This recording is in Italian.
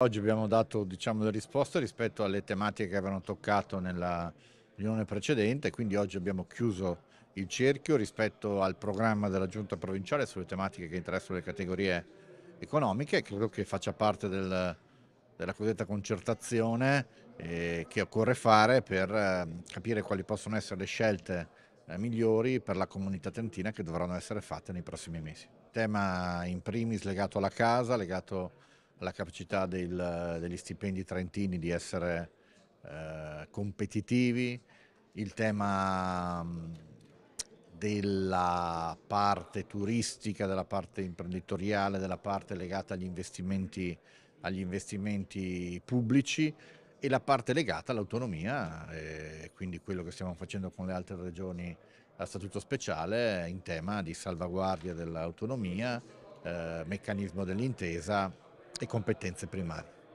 Oggi abbiamo dato diciamo, le risposte rispetto alle tematiche che avevano toccato nella riunione precedente, quindi oggi abbiamo chiuso il cerchio rispetto al programma della Giunta provinciale sulle tematiche che interessano le categorie economiche, credo che faccia parte del, della cosiddetta concertazione eh, che occorre fare per eh, capire quali possono essere le scelte eh, migliori per la comunità tentina che dovranno essere fatte nei prossimi mesi. Tema in primis legato alla casa, legato la capacità del, degli stipendi trentini di essere eh, competitivi, il tema mm, della parte turistica, della parte imprenditoriale, della parte legata agli investimenti, agli investimenti pubblici e la parte legata all'autonomia, quindi quello che stiamo facendo con le altre regioni a statuto speciale in tema di salvaguardia dell'autonomia, eh, meccanismo dell'intesa e competenze primarie.